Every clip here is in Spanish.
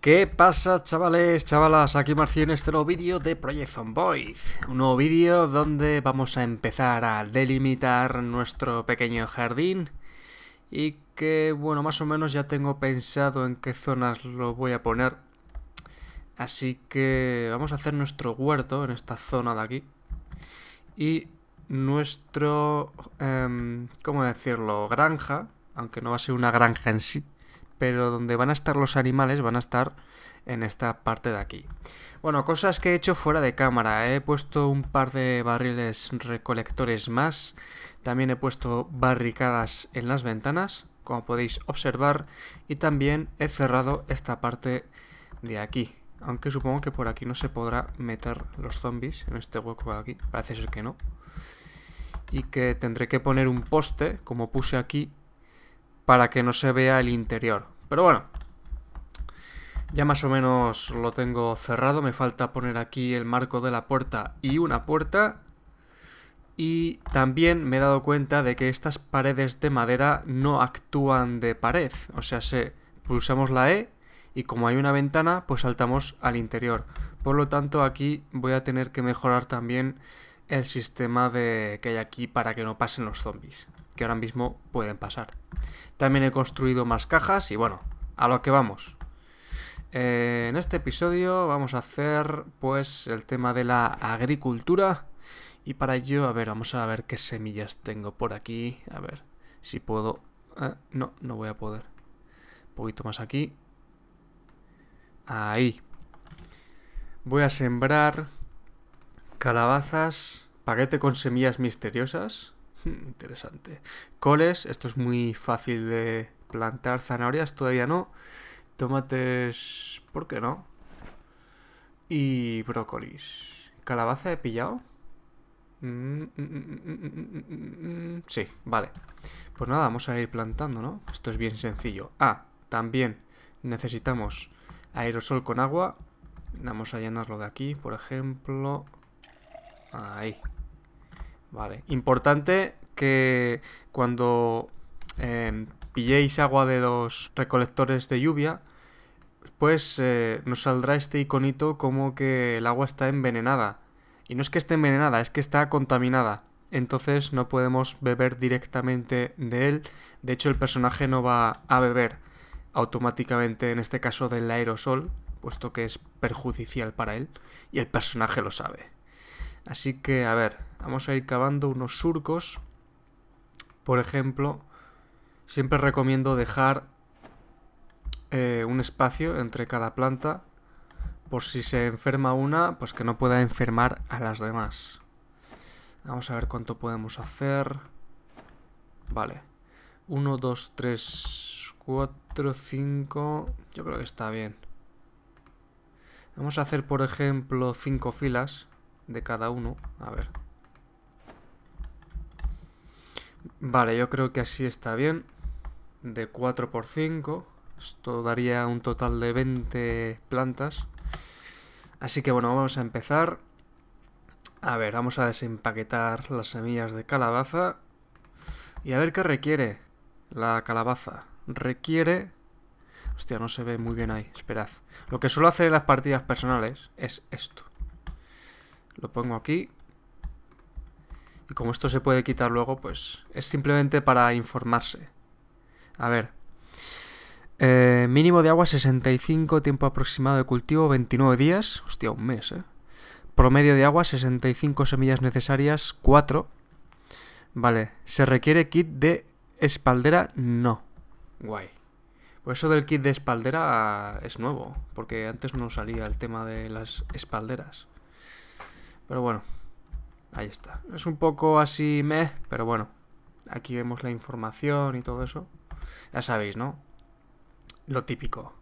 ¿Qué pasa chavales, chavalas? Aquí Marci en este nuevo vídeo de Project Zomboid. Un nuevo vídeo donde vamos a empezar a delimitar nuestro pequeño jardín y que, bueno, más o menos ya tengo pensado en qué zonas lo voy a poner. Así que vamos a hacer nuestro huerto en esta zona de aquí y nuestro, em, ¿cómo decirlo?, granja, aunque no va a ser una granja en sí, pero donde van a estar los animales van a estar en esta parte de aquí. Bueno, cosas que he hecho fuera de cámara. He puesto un par de barriles recolectores más. También he puesto barricadas en las ventanas, como podéis observar. Y también he cerrado esta parte de aquí. Aunque supongo que por aquí no se podrá meter los zombies en este hueco de aquí. Parece ser que no. Y que tendré que poner un poste, como puse aquí, para que no se vea el interior. Pero bueno, ya más o menos lo tengo cerrado. Me falta poner aquí el marco de la puerta y una puerta. Y también me he dado cuenta de que estas paredes de madera no actúan de pared. O sea, se pulsamos la E y como hay una ventana, pues saltamos al interior. Por lo tanto, aquí voy a tener que mejorar también el sistema de... que hay aquí para que no pasen los zombies que ahora mismo pueden pasar. También he construido más cajas y bueno, a lo que vamos. Eh, en este episodio vamos a hacer pues el tema de la agricultura y para ello, a ver, vamos a ver qué semillas tengo por aquí, a ver si puedo... Eh, no, no voy a poder. Un poquito más aquí. Ahí. Voy a sembrar calabazas, paquete con semillas misteriosas. Hmm, interesante. Coles, esto es muy fácil de plantar. Zanahorias todavía no. Tomates, ¿por qué no? Y brócolis. ¿Calabaza he pillado? sí, vale. Pues nada, vamos a ir plantando, ¿no? Esto es bien sencillo. Ah, también necesitamos aerosol con agua. Vamos a llenarlo de aquí, por ejemplo. Ahí. Vale. Importante que cuando em, pilléis agua de los recolectores de lluvia, pues eh, nos saldrá este iconito como que el agua está envenenada. Y no es que esté envenenada, es que está contaminada. Entonces no podemos beber directamente de él. De hecho, el personaje no va a beber automáticamente, en este caso del aerosol, puesto que es perjudicial para él. Y el personaje lo sabe. Así que, a ver, Vamos a ir cavando unos surcos. Por ejemplo, siempre recomiendo dejar eh, un espacio entre cada planta por si se enferma una, pues que no pueda enfermar a las demás. Vamos a ver cuánto podemos hacer. Vale. 1, 2, 3, 4, 5... Yo creo que está bien. Vamos a hacer, por ejemplo, 5 filas de cada uno. A ver, Vale, yo creo que así está bien. De 4 por 5. Esto daría un total de 20 plantas. Así que bueno, vamos a empezar. A ver, vamos a desempaquetar las semillas de calabaza. Y a ver qué requiere la calabaza. Requiere... Hostia, no se ve muy bien ahí. Esperad. Lo que suelo hacer en las partidas personales es esto. Lo pongo aquí. Y como esto se puede quitar luego, pues es simplemente para informarse. A ver. Eh, mínimo de agua 65, tiempo aproximado de cultivo 29 días. Hostia, un mes, ¿eh? Promedio de agua 65 semillas necesarias, 4. Vale, ¿se requiere kit de espaldera? No. Guay. Pues eso del kit de espaldera ah, es nuevo, porque antes no salía el tema de las espalderas. Pero bueno. Ahí está. Es un poco así meh, pero bueno. Aquí vemos la información y todo eso. Ya sabéis, ¿no? Lo típico.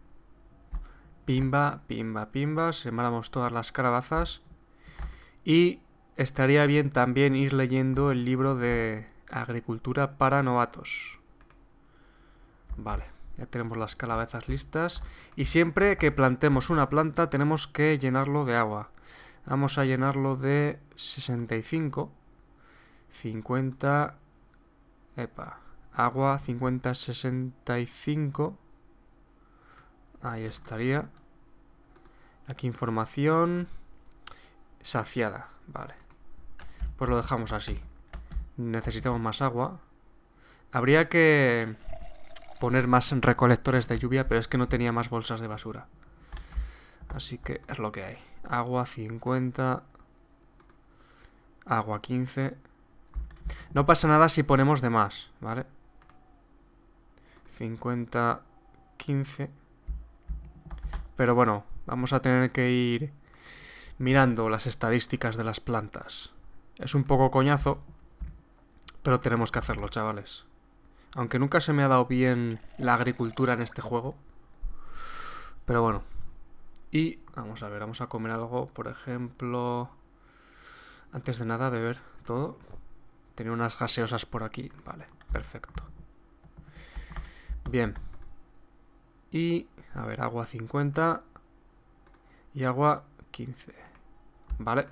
Pimba, pimba, pimba. Sembramos todas las calabazas. Y estaría bien también ir leyendo el libro de Agricultura para novatos. Vale, ya tenemos las calabazas listas. Y siempre que plantemos una planta tenemos que llenarlo de agua. Vamos a llenarlo de 65, 50, epa, agua 50, 65, ahí estaría. Aquí información saciada, vale. Pues lo dejamos así. Necesitamos más agua. Habría que poner más recolectores de lluvia, pero es que no tenía más bolsas de basura. Así que es lo que hay. Agua 50. Agua 15. No pasa nada si ponemos de más, ¿vale? 50, 15. Pero bueno, vamos a tener que ir mirando las estadísticas de las plantas. Es un poco coñazo, pero tenemos que hacerlo, chavales. Aunque nunca se me ha dado bien la agricultura en este juego. Pero bueno, y vamos a ver, vamos a comer algo, por ejemplo... Antes de nada, beber todo. Tenía unas gaseosas por aquí. Vale, perfecto. Bien. Y, a ver, agua 50 y agua 15. Vale.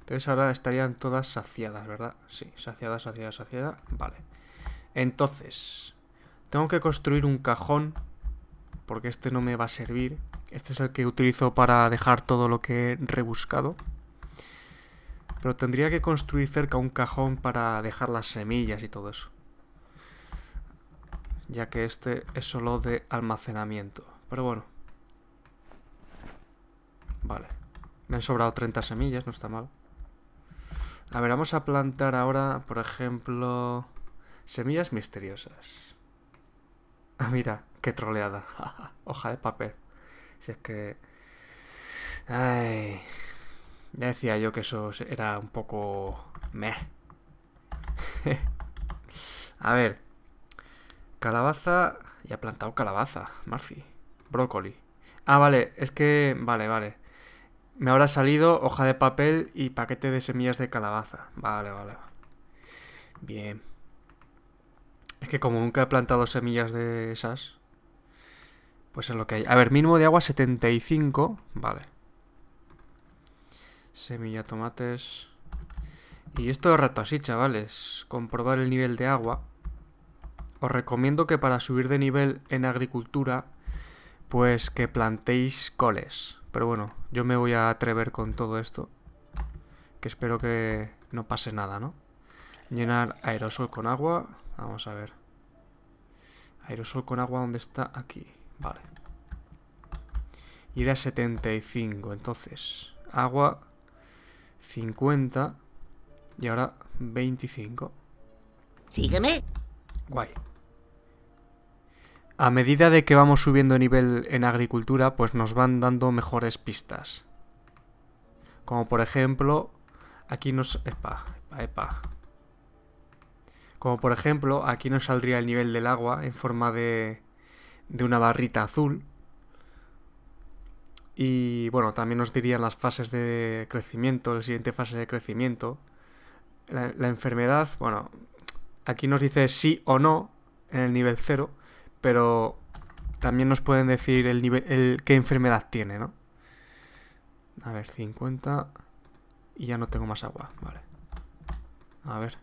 Entonces ahora estarían todas saciadas, ¿verdad? Sí, saciadas, saciadas, saciadas, Vale. Entonces, tengo que construir un cajón porque este no me va a servir este es el que utilizo para dejar todo lo que he rebuscado. Pero tendría que construir cerca un cajón para dejar las semillas y todo eso. Ya que este es solo de almacenamiento. Pero bueno. Vale. Me han sobrado 30 semillas, no está mal. A ver, vamos a plantar ahora, por ejemplo, semillas misteriosas. Ah, mira, qué troleada. Hoja de papel. Si es que... Ay... Ya decía yo que eso era un poco... Meh. A ver. Calabaza... Ya he plantado calabaza, Marci. Brócoli. Ah, vale, es que... Vale, vale. Me habrá salido hoja de papel y paquete de semillas de calabaza. Vale, vale. Bien. Es que como nunca he plantado semillas de esas, pues es lo que hay. A ver, mínimo de agua 75. Vale. Semilla, tomates... Y esto de rato así, chavales. Comprobar el nivel de agua. Os recomiendo que para subir de nivel en agricultura, pues que plantéis coles. Pero bueno, yo me voy a atrever con todo esto. Que espero que no pase nada, ¿no? Llenar aerosol con agua. Vamos a ver. Aerosol con agua, ¿dónde está? Aquí. Vale. Y era 75, entonces. Agua 50 y ahora 25. Sígueme. Guay. A medida de que vamos subiendo nivel en agricultura, pues nos van dando mejores pistas. Como por ejemplo, aquí nos... Epa, epa, epa. Como por ejemplo, aquí nos saldría el nivel del agua en forma de de una barrita azul. Y bueno, también nos dirían las fases de crecimiento, la siguiente fase de crecimiento. La, enfermedad, bueno, aquí nos dice sí o no en el nivel 0, pero también nos pueden decir el nivel, qué enfermedad tiene, ¿no? A ver, 50. Y ya no tengo más agua, vale. A ver.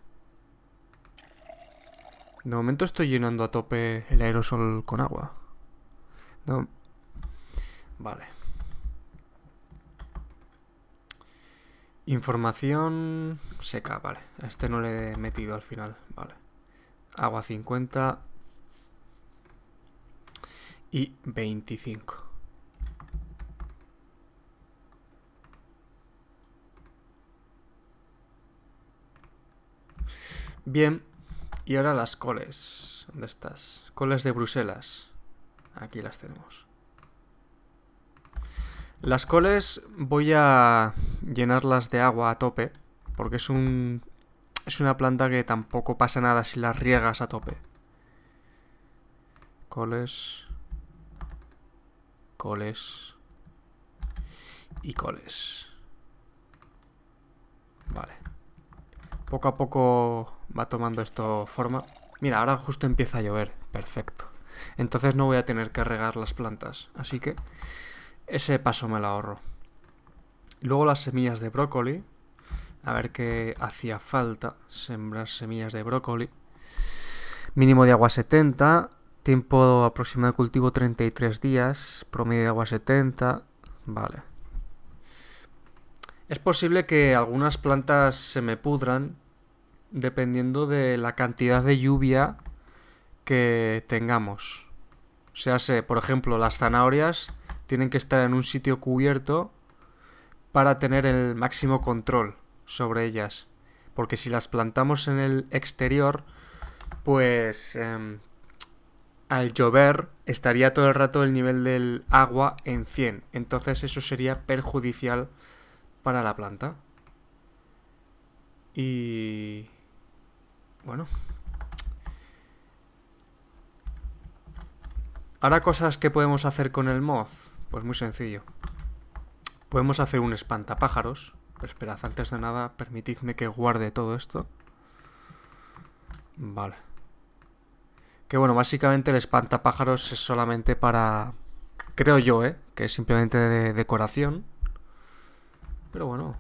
De momento estoy llenando a tope el aerosol con agua. ¿no? Vale. Información seca, vale. este no le he metido al final, vale. Agua 50 y 25. Bien, y ahora las coles. ¿Dónde estás? Coles de Bruselas. Aquí las tenemos. Las coles voy a llenarlas de agua a tope, porque es un es una planta que tampoco pasa nada si las riegas a tope. Coles. Coles. Y coles. Vale. Poco a poco va tomando esto forma. Mira, ahora justo empieza a llover. Perfecto. Entonces no voy a tener que regar las plantas. Así que ese paso me lo ahorro. Luego las semillas de brócoli. A ver qué hacía falta. Sembrar semillas de brócoli. Mínimo de agua 70. Tiempo aproximado de cultivo 33 días. Promedio de agua 70. Vale. Es posible que algunas plantas se me pudran dependiendo de la cantidad de lluvia que tengamos. O sea, por ejemplo, las zanahorias tienen que estar en un sitio cubierto para tener el máximo control sobre ellas. Porque si las plantamos en el exterior, pues em, al llover estaría todo el rato el nivel del agua en 100. Entonces eso sería perjudicial para la planta. Y... Bueno, Ahora cosas que podemos hacer con el mod. Pues muy sencillo. Podemos hacer un espantapájaros. Pero esperad, antes de nada, permitidme que guarde todo esto. Vale. Que bueno, básicamente el espantapájaros es solamente para... Creo yo, ¿eh? Que es simplemente de decoración. Pero bueno.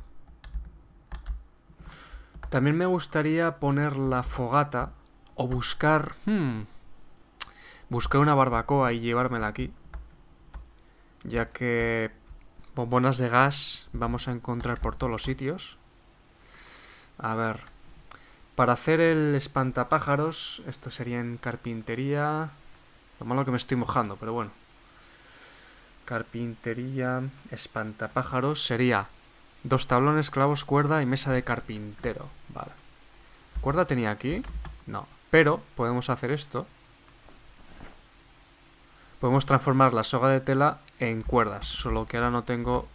También me gustaría poner la fogata o buscar... Hmm, buscar una barbacoa y llevármela aquí. Ya que bombonas de gas vamos a encontrar por todos los sitios. A ver. Para hacer el espantapájaros, esto sería en carpintería. Lo malo que me estoy mojando, pero bueno. Carpintería, espantapájaros, sería dos tablones, clavos, cuerda y mesa de carpintero. Vale. ¿Cuerda tenía aquí? No. Pero podemos hacer esto podemos transformar la soga de tela en cuerdas, solo que ahora no tengo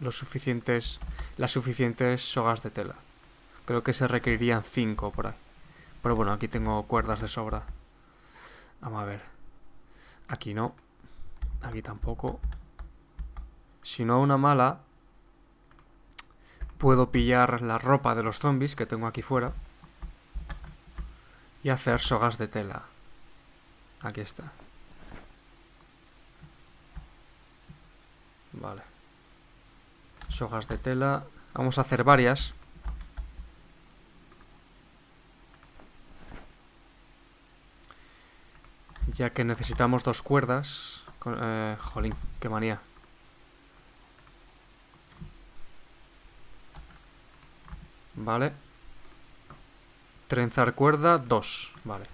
los suficientes, las suficientes sogas de tela. Creo que se requerirían 5 por ahí. Pero bueno, aquí tengo cuerdas de sobra. Vamos a ver. Aquí no. Aquí tampoco. Si no una mala, puedo pillar la ropa de los zombies que tengo aquí fuera y hacer sogas de tela. Aquí está. Vale. Sogas de tela. Vamos a hacer varias. Ya que necesitamos dos cuerdas. Eh, jolín, qué manía. Vale. Trenzar cuerda, dos Vale.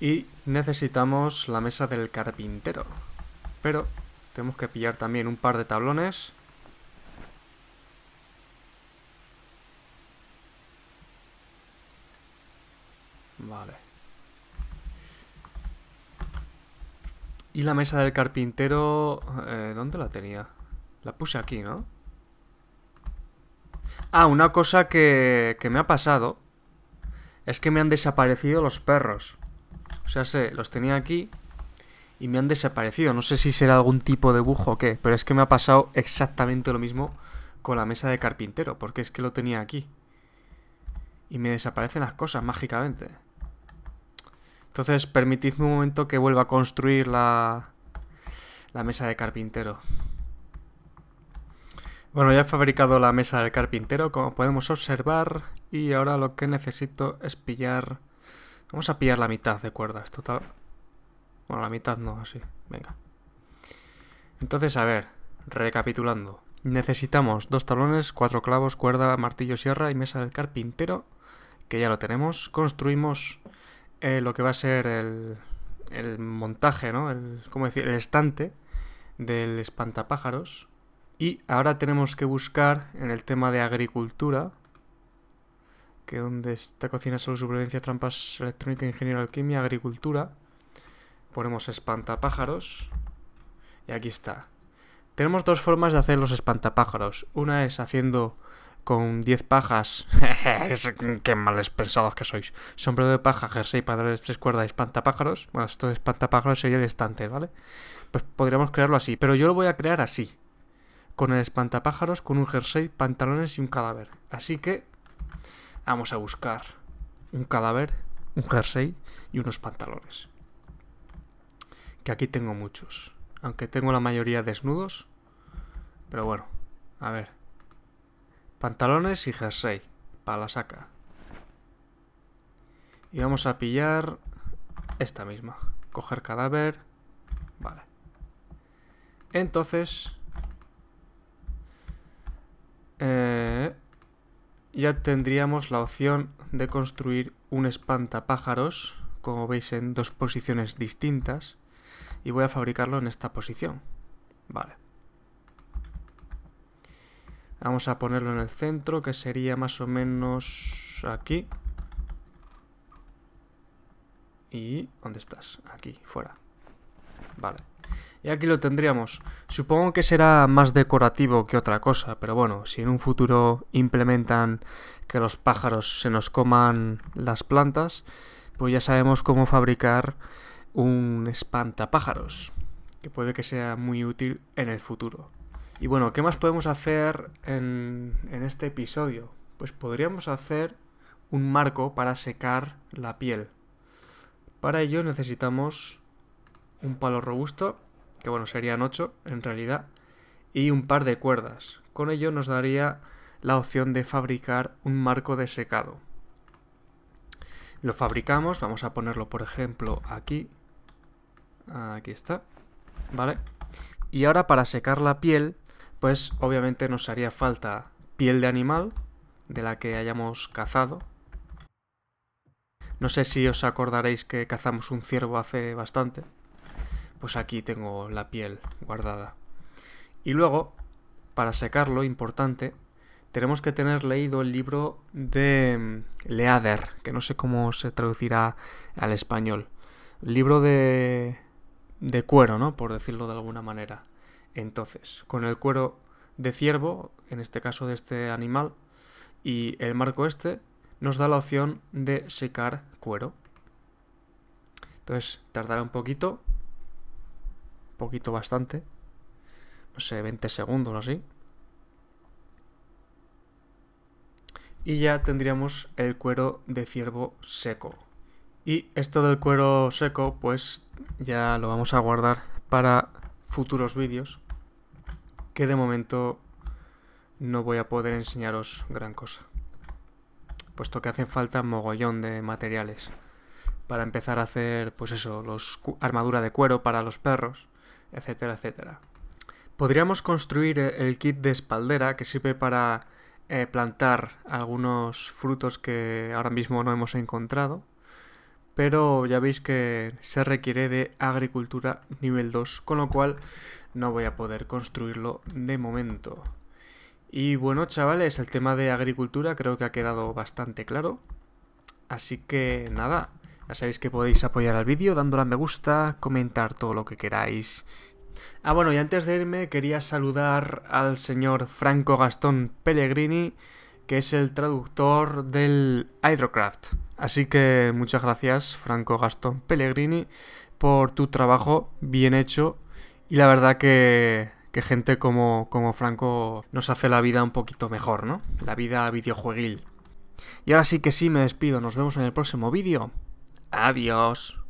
Y necesitamos la mesa del carpintero. Pero tenemos que pillar también un par de tablones. Vale. Y la mesa del carpintero... Eh, ¿Dónde la tenía? La puse aquí, ¿no? Ah, una cosa que, que me ha pasado es que me han desaparecido los perros. O sea, sé, los tenía aquí y me han desaparecido. No sé si será algún tipo de bujo o qué, pero es que me ha pasado exactamente lo mismo con la mesa de carpintero, porque es que lo tenía aquí. Y me desaparecen las cosas mágicamente. Entonces, permitidme un momento que vuelva a construir la, la mesa de carpintero. Bueno, ya he fabricado la mesa del carpintero, como podemos observar. Y ahora lo que necesito es pillar... Vamos a pillar la mitad de cuerdas, total. Bueno, la mitad no, así. Venga. Entonces, a ver, recapitulando. Necesitamos dos tablones, cuatro clavos, cuerda, martillo, sierra y mesa del carpintero, que ya lo tenemos. Construimos eh, lo que va a ser el, montaje, ¿no? El, ¿Cómo decir? El estante del espantapájaros. Y ahora tenemos que buscar en el tema de agricultura, que donde está cocina salud, supervivencia, trampas, electrónica, ingeniería, alquimia, agricultura... Ponemos espantapájaros. Y aquí está. Tenemos dos formas de hacer los espantapájaros. Una es haciendo con 10 pajas. Qué males pensados que sois. Sombrero de paja, jersey, pantalones, tres cuerdas, espantapájaros. Bueno, esto de espantapájaros sería el estante, ¿vale? Pues podríamos crearlo así. Pero yo lo voy a crear así. Con el espantapájaros, con un jersey, pantalones y un cadáver. Así que vamos a buscar un cadáver, un jersey y unos pantalones aquí tengo muchos. Aunque tengo la mayoría desnudos. Pero bueno, a ver. Pantalones y jersey. Para la saca. Y vamos a pillar esta misma. Coger cadáver. Vale. Entonces... Eh, ya tendríamos la opción de construir un espantapájaros, como veis en dos posiciones distintas y voy a fabricarlo en esta posición. Vale. Vamos a ponerlo en el centro, que sería más o menos aquí. ¿Y dónde estás? Aquí, fuera. Vale. Y aquí lo tendríamos. Supongo que será más decorativo que otra cosa, pero bueno, si en un futuro implementan que los pájaros se nos coman las plantas, pues ya sabemos cómo fabricar un espantapájaros, que puede que sea muy útil en el futuro. Y bueno, ¿qué más podemos hacer en, este episodio? Pues podríamos hacer un marco para secar la piel. Para ello necesitamos un palo robusto, que bueno, serían 8 en realidad, y un par de cuerdas. Con ello nos daría la opción de fabricar un marco de secado. Lo fabricamos, vamos a ponerlo por ejemplo aquí. Aquí está. Vale. Y ahora para secar la piel, pues obviamente nos haría falta piel de animal de la que hayamos cazado. No sé si os acordaréis que cazamos un ciervo hace bastante. Pues aquí tengo la piel guardada. Y luego, para secarlo, importante, tenemos que tener leído el libro de mm, Leader, que no sé cómo se traducirá al español. libro de de cuero, ¿no? Por decirlo de alguna manera. Entonces, con el cuero de ciervo, en este caso de este animal, y el marco este, nos da la opción de secar cuero. Entonces, tardará un poquito, poquito bastante, no sé, 20 segundos o así. Y ya tendríamos el cuero de ciervo seco. Y esto del cuero seco, pues ya lo vamos a guardar para futuros vídeos, que de momento no voy a poder enseñaros gran cosa, puesto que hace falta mogollón de materiales para empezar a hacer, pues eso, los armadura de cuero para los perros, etcétera, etcétera. Podríamos construir eh, el kit de espaldera que sirve para eh, plantar algunos frutos que ahora mismo no hemos encontrado pero ya veis que se requiere de agricultura nivel 2, con lo cual no voy a poder construirlo de momento. Y bueno, chavales, el tema de agricultura creo que ha quedado bastante claro. Así que nada, ya sabéis que podéis apoyar al vídeo dándole a me gusta, comentar todo lo que queráis. Ah, bueno, y antes de irme quería saludar al señor Franco Gastón Pellegrini, que es el traductor del Hydrocraft. Así que muchas gracias, Franco Gastón Pellegrini, por tu trabajo bien hecho. Y la verdad que, que gente como, como Franco nos hace la vida un poquito mejor, ¿no? La vida videojueguil. Y ahora sí que sí, me despido. Nos vemos en el próximo vídeo. Adiós.